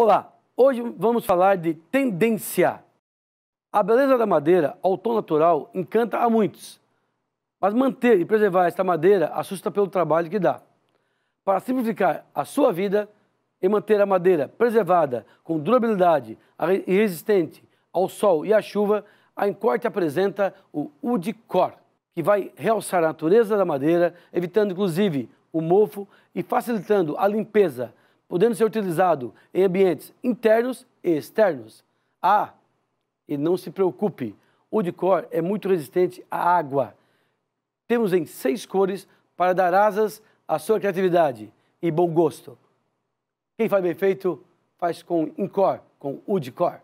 Olá, hoje vamos falar de tendência. A beleza da madeira ao tom natural encanta a muitos, mas manter e preservar esta madeira assusta pelo trabalho que dá. Para simplificar a sua vida e manter a madeira preservada com durabilidade e resistente ao sol e à chuva, a Encorte apresenta o Udicor, que vai realçar a natureza da madeira, evitando inclusive o mofo e facilitando a limpeza podendo ser utilizado em ambientes internos e externos. Ah, e não se preocupe, o decor é muito resistente à água. Temos em seis cores para dar asas à sua criatividade e bom gosto. Quem faz bem feito, faz com Incor, com o decor.